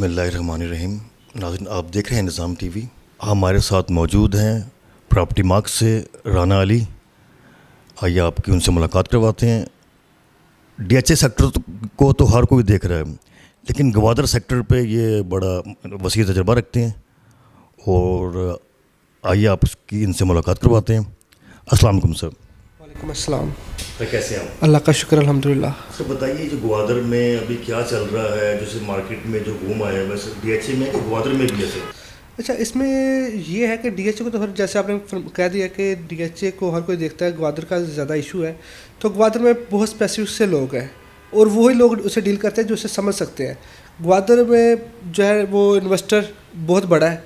बसमीम नाजिन आप देख रहे हैं निज़ाम टी वी हमारे साथ मौजूद हैं प्रॉपर्टी मार्क से राना अली आइए आपकी उनसे मुलाकात करवाते हैं डी एच ए सेक्टर को तो हर कोई देख रहा है लेकिन गवादर सेक्टर पे ये बड़ा वसी तजर्बा रखते हैं और आइए आप इनसे मुलाकात करवाते हैं असलकुम सर वालेकुम असलम तो कैसे आप अल्लाह का शुक्र अलहमदिल्ला सर अच्छा, बताइए जो ग्वादर में अभी क्या चल रहा है जैसे मार्केट में जो घूम आया है वैसे डी एच ए में कि ग्वादर में भी ऐसे अच्छा इसमें ये है कि डी को तो हर जैसे आपने कह दिया कि डी को हर कोई देखता है ग्वादर का ज़्यादा इशू है तो ग्वादर में बहुत स्पेसिफिक से लोग हैं और वही लोग उसे डील करते हैं जो उसे समझ सकते हैं ग्वादर में जो है वो इन्वेस्टर बहुत बड़ा है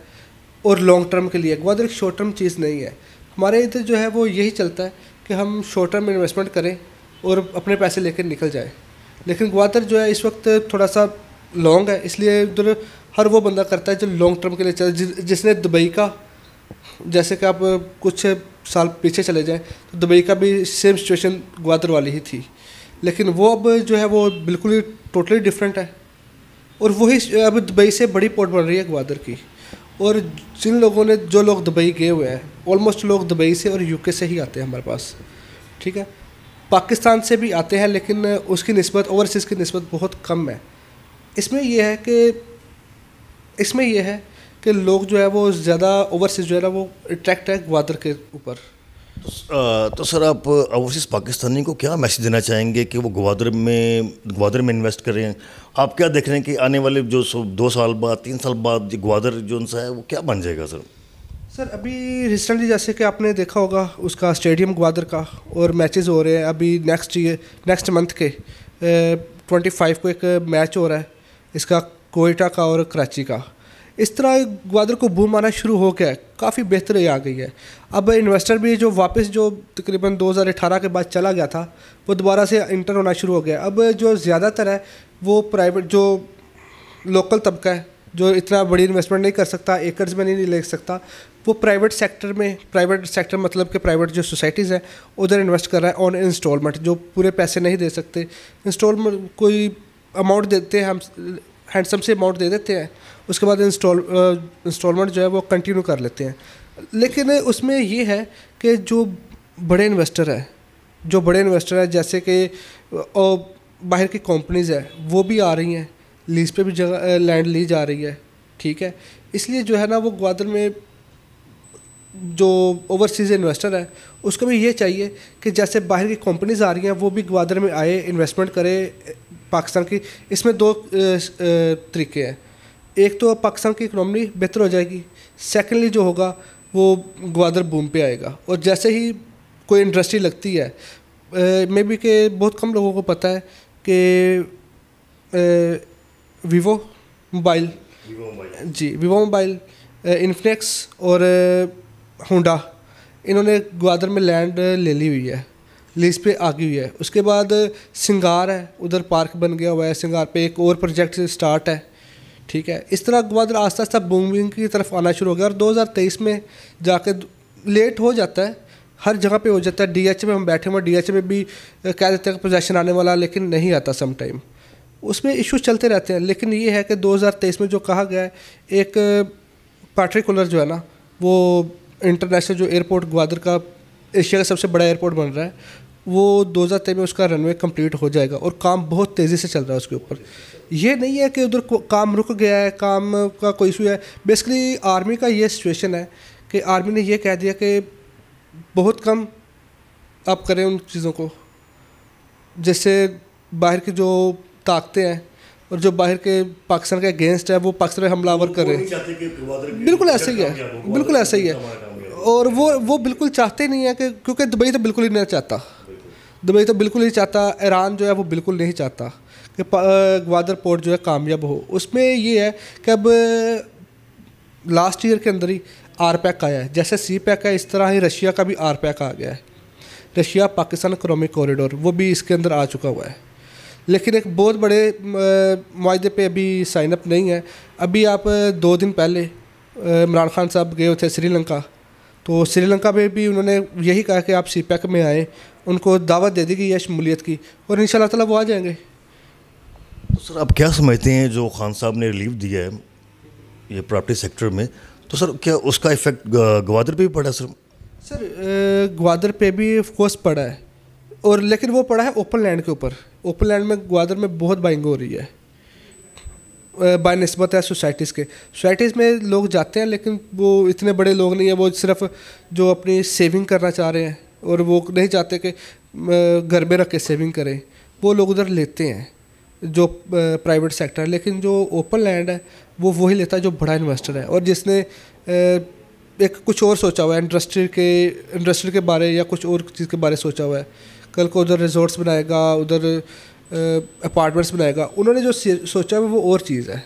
और लॉन्ग टर्म के लिए ग्वादर एक शॉर्ट टर्म चीज़ नहीं है हमारे इधर जो है वो यही चलता है कि हम शॉर्ट टर्म इन्वेस्टमेंट करें और अपने पैसे लेकर निकल जाए लेकिन ग्वादर जो है इस वक्त थोड़ा सा लॉन्ग है इसलिए उधर हर वो बंदा करता है जो लॉन्ग टर्म के लिए चल जिसने दुबई का जैसे कि आप कुछ साल पीछे चले जाएं तो दुबई का भी सेम सिचुएशन ग्वादर वाली ही थी लेकिन वो अब जो है वो बिल्कुल ही टोटली डिफरेंट है और वही अब दुबई से बड़ी पोर्ट बन रही है ग्वादर की और जिन लोगों ने जो लोग दुबई गए हुए हैं ऑलमोस्ट लोग दुबई से और यूके से ही आते हैं हमारे पास ठीक है पाकिस्तान से भी आते हैं लेकिन उसकी नस्बत ओवरसीज़ की नस्बत बहुत कम है इसमें यह है कि इसमें यह है कि लोग जो है वो ज़्यादा ओवरसीज़ जो है ना वो अट्रैक्ट है ग्वादर के ऊपर तो, तो, सर आप ओवरसीज़ पाकिस्तानी को क्या मैसेज देना चाहेंगे कि वो ग्वादर में ग्वादर में इन्वेस्ट करें आप क्या देख रहे हैं कि आने वाले जो दो साल बाद तीन साल बाद ग्वादर जो सा है वो क्या बन जाएगा सर सर अभी रिसेंटली जैसे कि आपने देखा होगा उसका स्टेडियम ग्वादर का और मैचेस हो रहे हैं अभी नेक्स्ट ये नेक्स्ट मंथ के ट्वेंटी फाइव को एक मैच हो रहा है इसका कोयटा का और कराची का इस तरह ग्वादर को बूम आना शुरू हो गया है काफ़ी बेहतरी आ गई है अब इन्वेस्टर भी जो वापस जो तकरीबन 2018 के बाद चला गया था वो दोबारा से इंटर होना शुरू हो गया अब जो ज़्यादातर है वो प्राइवेट जो लोकल तबका है जो इतना बड़ी इन्वेस्टमेंट नहीं कर सकता एकर्स में नहीं ले सकता वो प्राइवेट सेक्टर में प्राइवेट सेक्टर मतलब कि प्राइवेट जो सोसाइटीज़ हैं उधर इन्वेस्ट कर रहा है ऑन इंस्टॉलमेंट जो पूरे पैसे नहीं दे सकते इंस्टॉलमेंट कोई अमाउंट देते हैं हम हैंडसम से अमाउंट दे देते हैं उसके बाद इंस्टॉल इंस्टॉलमेंट जो है वो कंटिन्यू कर लेते हैं लेकिन उसमें ये है कि जो बड़े इन्वेस्टर हैं जो बड़े इन्वेस्टर हैं जैसे कि बाहर की कंपनीज है वो भी आ रही हैं लीज पे भी जगह लैंड ली जा रही है ठीक है इसलिए जो है ना वो ग्वादर में जो ओवरसीज़ इन्वेस्टर है उसको भी ये चाहिए कि जैसे बाहर की कंपनीज आ रही हैं वो भी ग्वादर में आए इन्वेस्टमेंट करें पाकिस्तान की इसमें दो तरीके हैं एक तो पाकिस्तान की इकनॉमी बेहतर हो जाएगी सेकेंडली जो होगा वो ग्वादर बूम पे आएगा और जैसे ही कोई इंडस्ट्री लगती है मे बी के बहुत कम लोगों को पता है कि Vivo mobile ji Vivo mobile Infinix और होंडा इन्होंने ग्वादर में लैंड ले ली हुई है लीज पे आ गई हुई है उसके बाद सिंगार है उधर पार्क बन गया हुआ है सिंगार पे एक और प्रोजेक्ट स्टार्ट है ठीक है इस तरह ग्वादर आस्ता आस्ता बूमिंग की तरफ आना शुरू हो गया और 2023 में जाके लेट हो जाता है हर जगह पे हो जाता है डी में हम बैठे हुए डी एच में भी कह देते हैं पोजेशन आने वाला लेकिन नहीं आता सम टाइम उसमें इशू चलते रहते हैं लेकिन ये है कि 2023 में जो कहा गया है एक पार्टिकुलर जो है ना वो इंटरनेशनल जो एयरपोर्ट ग्वादर का एशिया का सबसे बड़ा एयरपोर्ट बन रहा है वो दो हज़ार में उसका रनवे कंप्लीट हो जाएगा और काम बहुत तेज़ी से चल रहा है उसके ऊपर ये नहीं है कि उधर काम रुक गया है काम का कोई इशू है बेसिकली आर्मी का ये सिचुएशन है कि आर्मी ने यह कह दिया कि बहुत कम आप करें उन चीज़ों को जैसे बाहर की जो ताकतें हैं और जो बाहर के पाकिस्तान के अगेंस्ट है वो पाकिस्तान हमलावर करें बिल्कुल ऐसा ही है बिल्कुल ऐसा ही है और वो वो बिल्कुल चाहते नहीं है कि क्योंकि दुबई तो बिल्कुल ही नहीं चाहता दुबई तो बिल्कुल नहीं चाहता ईरान जो है वो बिल्कुल नहीं चाहता कि ग्वादर पोर्ट जो है कामयाब हो उसमें ये है कि अब लास्ट ईयर के अंदर ही आर पैक आया है जैसे सी पैक है इस तरह ही रशिया का भी आर पैक आ गया है रशिया पाकिस्तान इकोनॉमिक कॉरिडोर वो भी इसके अंदर आ चुका हुआ है लेकिन एक बहुत बड़े मुआदे पे अभी साइनअप नहीं है अभी आप दो दिन पहले इमरान खान साहब गए थे श्रीलंका तो श्रीलंका में भी उन्होंने यही कहा कि आप सी पैक में आएँ उनको दावत दे दी गई है शमूलियत की और इन शाला ताला वो आ जाएंगे तो सर आप क्या समझते हैं जो खान साहब ने रिलीफ दिया है ये प्रॉपर्टी सेक्टर में तो सर क्या उसका इफ़ेक्ट ग्वादर पे भी पड़ा सर सर ग्वादर पे भी ऑफकोर्स पड़ा है और लेकिन वो पड़ा है ओपन लैंड के ऊपर ओपन लैंड में ग्वादर में बहुत बाइंग हो रही है बाय नस्बत है सोसाइटीज़ के सोसाइटीज़ में लोग जाते हैं लेकिन वो इतने बड़े लोग नहीं हैं वो सिर्फ जो अपनी सेविंग करना चाह रहे हैं और वो नहीं चाहते कि घर में रख के सेविंग करें वो लोग उधर लेते हैं जो प्राइवेट सेक्टर है लेकिन जो ओपन लैंड है वो वही लेता है जो बड़ा इन्वेस्टर है और जिसने एक कुछ और सोचा हुआ है इंडस्ट्री के इंडस्ट्री के बारे या कुछ और चीज़ के बारे सोचा हुआ है कल को उधर रिजॉर्ट्स बनाएगा उधर अपार्टमेंट्स बनाएगा उन्होंने जो सोचा है वो और चीज़ है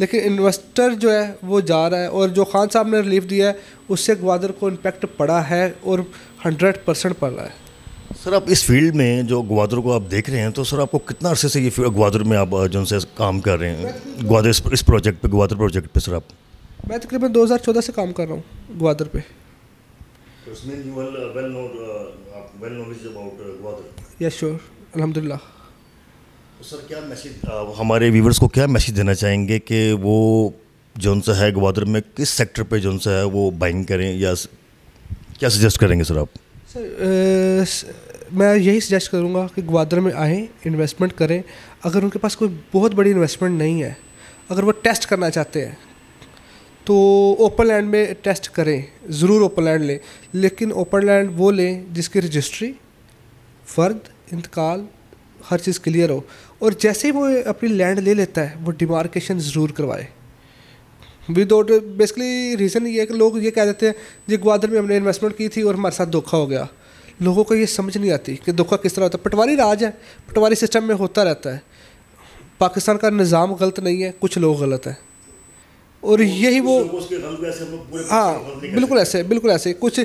लेकिन इन्वेस्टर जो है वो जा रहा है और जो खान साहब ने रिलीफ दिया है उससे ग्वादर को इम्पेक्ट पड़ा है और हंड्रेड परसेंट पड़ रहा है सर आप इस फील्ड में जो ग्वादर को आप देख रहे हैं तो सर आपको कितना अरसे से ये ग्वादर में आप जो से काम कर रहे हैं ग्वादर इस, इस प्रोजेक्ट पे ग्वादर प्रोजेक्ट पे सर आप मैं तकरीबन 2014 से काम कर रहा हूँ ग्वादर पे यस तो श्योर तो सर क्या मैसेज हमारे व्यूवर्स को क्या मैसेज देना चाहेंगे कि वो जौन सा है ग्वादर में किस सेक्टर पे जौन सा है वो बाइंग करें या क्या सजेस्ट करेंगे सर आप सर मैं यही सजेस्ट करूँगा कि ग्वादर में आएँ इन्वेस्टमेंट करें अगर उनके पास कोई बहुत बड़ी इन्वेस्टमेंट नहीं है अगर वो टेस्ट करना चाहते हैं तो ओपन लैंड में टेस्ट करें ज़रूर ओपन लैंड लें लेकिन ओपन लैंड वो लें जिसकी रजिस्ट्री फर्द इंतकाल हर चीज़ क्लियर हो और जैसे ही वो अपनी लैंड ले लेता है वो डिमार्केशन ज़रूर करवाए विदाउट बेसिकली रीज़न ये है कि लोग ये कह देते हैं जी ग्वादर में हमने इन्वेस्टमेंट की थी और हमारे साथ धोखा हो गया लोगों को ये समझ नहीं आती कि धोखा किस तरह होता है पटवारी राज है पटवारी सिस्टम में होता रहता है पाकिस्तान का निज़ाम गलत नहीं है कुछ लोग गलत हैं और तो यही वो हाँ बिल्कुल ऐसे बिल्कुल ऐसे कुछ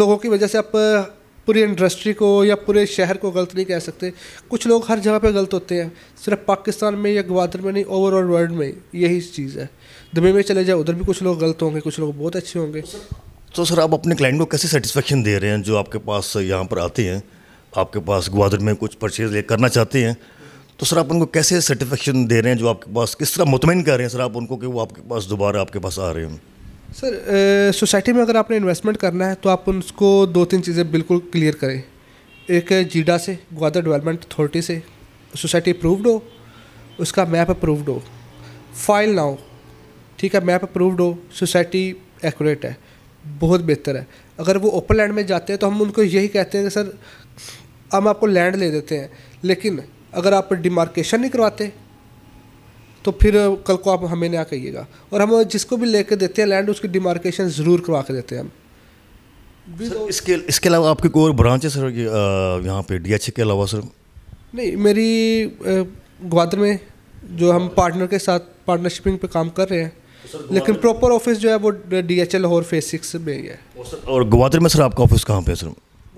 लोगों की वजह से आप पूरी इंडस्ट्री को या पूरे शहर को गलत नहीं कह सकते कुछ लोग हर जगह पे गलत होते हैं सिर्फ पाकिस्तान में या ग्वादर में नहीं ओवरऑल वर्ल्ड में यही चीज़ है दुबई में चले जाए उधर भी कुछ लोग गलत होंगे कुछ लोग बहुत अच्छे होंगे तो सर आप अपने क्लाइंट को कैसे सेटिस्फेक्शन दे रहे हैं जो आपके पास यहाँ पर आते हैं आपके पास ग्वादर में कुछ परचेज करना चाहते हैं तो सर आप उनको कैसे सेटिस्फेक्शन दे रहे हैं जो आपके पास किस तरह मुतमिन कर रहे हैं सर आप उनको कि वो आपके पास दोबारा आपके पास आ रहे हैं सर सोसाइटी में अगर आपने इन्वेस्टमेंट करना है तो आप उसको दो तीन चीज़ें बिल्कुल क्लियर करें एक जीडा से ग्वादर डेवलपमेंट अथॉरिटी से सोसाइटी अप्रूव्ड हो उसका मैप अप्रूव्ड हो फाइल ना हो ठीक है मैप अप्रूव्ड हो सोसाइटी एक्यूरेट है बहुत बेहतर है अगर वो ओपन लैंड में जाते हैं तो हम उनको यही कहते हैं कि सर हम आपको लैंड ले देते हैं लेकिन अगर आप डिमार्केशन नहीं करवाते तो फिर कल को आप हमें ना कहिएगा और हम जिसको भी लेके देते हैं लैंड उसकी डिमार्केशन ज़रूर करवा के देते हैं हम इसके इसके अलावा आपकी कोई और ब्रांच है सर यहाँ पे डी के अलावा सर नहीं मेरी ग्वादर में जो हम पार्टनर के साथ पार्टनरशिपिंग पे काम कर रहे हैं तो लेकिन प्रॉपर ऑफिस जो है वो डी एच एल और फेज सिक्स में ही है और ग्वादर में सर आपका ऑफिस कहाँ पे है सर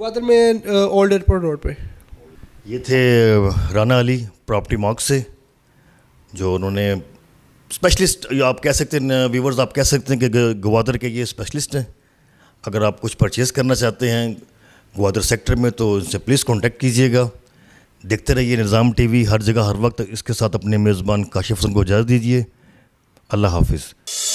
ग्वादर में ओल्ड एयरपोर्ट रोड पे ये थे राना अली प्रॉपर्टी मार्क से जो उन्होंने स्पेशलिस्ट आप कह सकते हैं व्यूवर्स आप कह सकते हैं कि ग्वादर के ये स्पेशलिस्ट हैं अगर आप कुछ परचेज़ करना चाहते हैं ग्वादर सेक्टर में तो उनसे प्लीज़ कॉन्टेक्ट कीजिएगा देखते रहिए निज़ाम टीवी हर जगह हर वक्त इसके साथ अपने मेज़बान काशिफ हसन को इजाज़त दीजिए अल्लाह हाफिज़